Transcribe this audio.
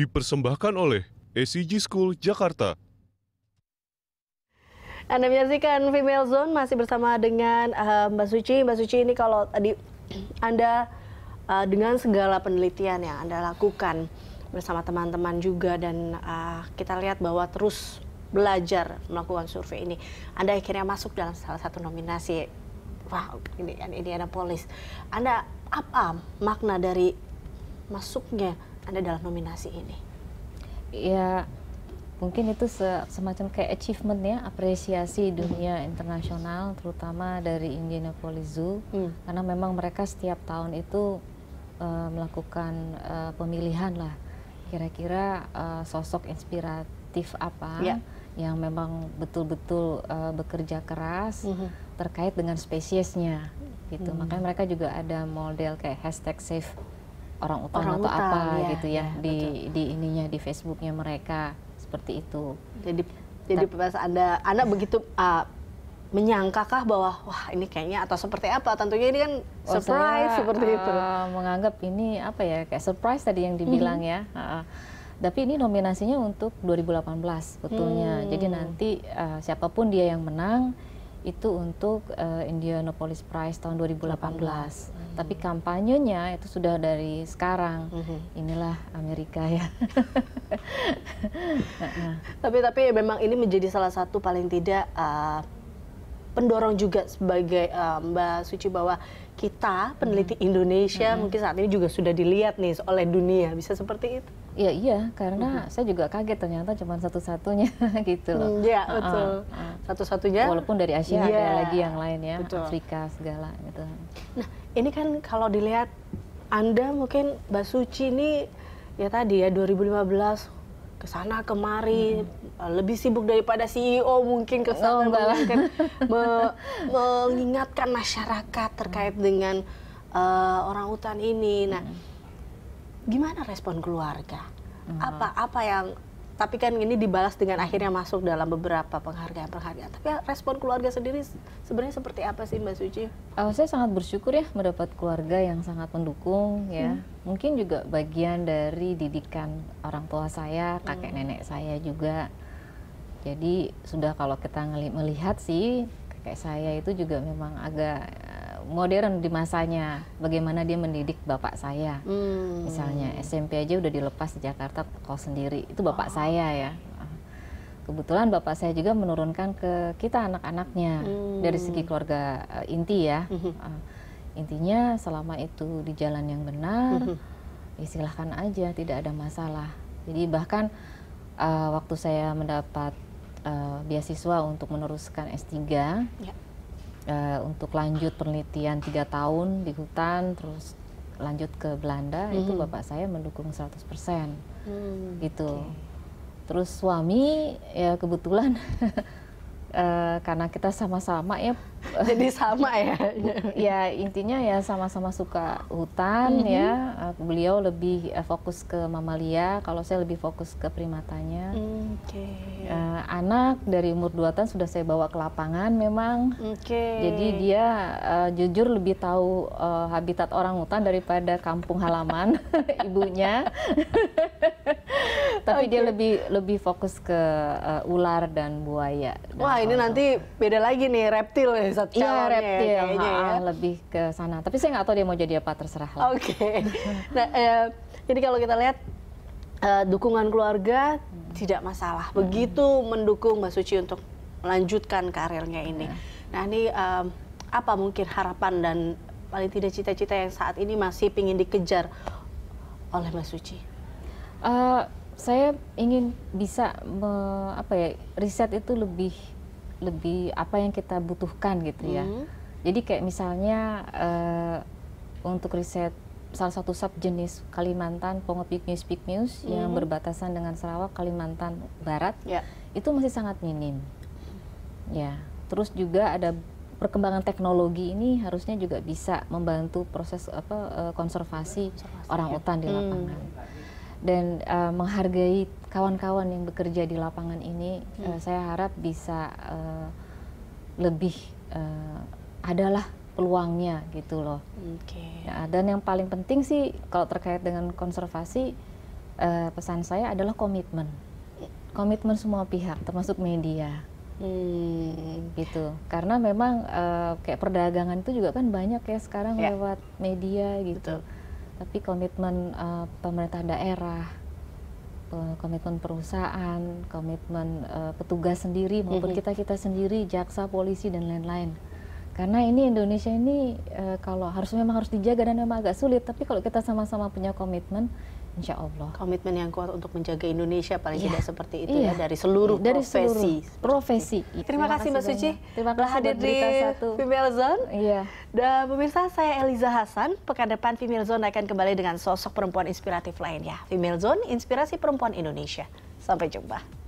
dipersembahkan oleh SCG School Jakarta. Anda menyaksikan Female Zone masih bersama dengan uh, Mbak Suci. Mbak Suci ini kalau tadi Anda uh, dengan segala penelitian yang Anda lakukan bersama teman-teman juga dan uh, kita lihat bahwa terus belajar melakukan survei ini. Anda akhirnya masuk dalam salah satu nominasi. Wah, wow, ini Indianapolis. Anda apa makna dari masuknya anda dalam nominasi ini? Ya, mungkin itu se semacam kayak achievement ya apresiasi hmm. dunia hmm. internasional terutama dari Indianapolis Zoo hmm. karena memang mereka setiap tahun itu uh, melakukan uh, pemilihan lah kira-kira uh, sosok inspiratif apa yeah. yang memang betul-betul uh, bekerja keras hmm. terkait dengan spesiesnya gitu hmm. makanya mereka juga ada model kayak hashtag safe orang utan orang atau utang, apa ya, gitu ya, ya di betul. di ininya di Facebooknya mereka seperti itu. Jadi jadi pas anda anda begitu uh, menyangkakah bahwa wah ini kayaknya atau seperti apa tentunya ini kan oh, surprise saya, seperti uh, itu menganggap ini apa ya kayak surprise tadi yang dibilang mm -hmm. ya uh, tapi ini nominasinya untuk 2018 betulnya hmm. jadi nanti uh, siapapun dia yang menang itu untuk uh, Indianapolis Prize tahun 2018. Hmm. Tapi kampanyenya itu sudah dari sekarang. Hmm. Inilah Amerika ya. Tapi tapi memang ini menjadi salah satu paling tidak uh, pendorong juga sebagai uh, Mbak Suci bahwa kita peneliti hmm. Indonesia hmm. mungkin saat ini juga sudah dilihat nih oleh dunia bisa seperti itu. Ya iya, karena mm-hmm. saya juga kaget ternyata cuma satu-satunya gitu loh. Iya mm, yeah, betul, uh, uh. satu-satunya. Walaupun dari Asia yeah. ada lagi yang lain ya, betul. Afrika segala gitu. Nah ini kan kalau dilihat Anda mungkin Mbak Suci ini ya tadi ya 2015 ke sana kemari hmm. lebih sibuk daripada CEO mungkin ke oh, sana oh, me, mengingatkan masyarakat terkait dengan uh, orang hutan ini. Nah. Hmm gimana respon keluarga? Hmm. Apa apa yang tapi kan ini dibalas dengan akhirnya masuk dalam beberapa penghargaan-penghargaan. Tapi respon keluarga sendiri sebenarnya seperti apa sih Mbak Suci? Oh, saya sangat bersyukur ya mendapat keluarga yang sangat mendukung ya. Hmm. Mungkin juga bagian dari didikan orang tua saya, kakek hmm. nenek saya juga. Jadi sudah kalau kita melihat sih kakek saya itu juga memang agak modern di masanya. Bagaimana dia mendidik bapak saya. Hmm. Misalnya SMP aja udah dilepas di Jakarta kau sendiri. Itu bapak oh. saya ya. Kebetulan bapak saya juga menurunkan ke kita anak-anaknya hmm. dari segi keluarga uh, inti ya. Uh, intinya selama itu di jalan yang benar, hmm. ya silahkan aja, tidak ada masalah. Jadi bahkan uh, waktu saya mendapat uh, beasiswa untuk meneruskan S3, ya uh, untuk lanjut penelitian tiga tahun di hutan terus lanjut ke Belanda hmm itu bapak saya mendukung 100% mm, gitu okay. terus suami ya kebetulan Eh, karena kita sama-sama ya eh, jadi sama ya ya intinya ya sama-sama suka hutan mm -hmm. ya uh, beliau lebih fokus ke mamalia kalau saya lebih fokus ke primatanya okay. uh, anak dari umur 2 tahun sudah saya bawa ke lapangan memang okay. jadi dia uh, jujur lebih tahu uh, habitat orang hutan daripada kampung halaman ibunya tapi okay. dia lebih lebih fokus ke uh, ular dan buaya. Dan Wah, ini nanti beda lagi nih reptil nih ya, saat Iya, ya reptil ya, kayaknya ha, ya. lebih ke sana. Tapi saya nggak tahu dia mau jadi apa terserah lah. Oke. Okay. nah, eh, jadi kalau kita lihat eh, dukungan keluarga hmm. tidak masalah. Hmm. Begitu hmm. mendukung Mbak Suci untuk melanjutkan karirnya ini. Hmm. Nah, ini eh, apa mungkin harapan dan paling tidak cita-cita yang saat ini masih ingin dikejar oleh Mbak Suci? Uh, saya ingin bisa me, apa ya riset itu lebih lebih apa yang kita butuhkan gitu ya. Mm. Jadi kayak misalnya uh, untuk riset salah satu sub jenis Kalimantan Pongo Pygmies Pygmies mm. yang hmm. berbatasan dengan Sarawak Kalimantan Barat yeah. itu masih sangat minim. Ya, terus juga ada perkembangan teknologi ini harusnya juga bisa membantu proses apa eh, konservasi, konservasi orang ya. hutan di hmm. lapangan. Mm dan uh, menghargai kawan-kawan yang bekerja di lapangan ini hmm. uh, saya harap bisa uh, lebih uh, adalah peluangnya gitu loh. Okay. Ya, dan yang paling penting sih kalau terkait dengan konservasi uh, pesan saya adalah komitmen, komitmen semua pihak termasuk media. Hmm. gitu karena memang uh, kayak perdagangan itu juga kan banyak ya sekarang yeah. lewat media gitu Betul tapi komitmen uh, pemerintah daerah eh, komitmen perusahaan komitmen uh, petugas sendiri maupun mhm. kita kita sendiri jaksa polisi dan lain-lain karena ini Indonesia ini uh, kalau harus memang harus dijaga dan memang agak sulit tapi kalau kita sama-sama punya komitmen Insya Allah. Komitmen yang kuat untuk menjaga Indonesia paling yeah. tidak seperti itu yeah. ya iya. dari seluruh dari profesi. Seluruh profesi. Terima, Terima kasih Mbak Suci. Terima kasih hadir di satu. Female Zone. Iya. Dan pemirsa saya Eliza Hasan. Pekan depan Female Zone akan kembali dengan sosok perempuan inspiratif lainnya. Female Zone, inspirasi perempuan Indonesia. Sampai jumpa.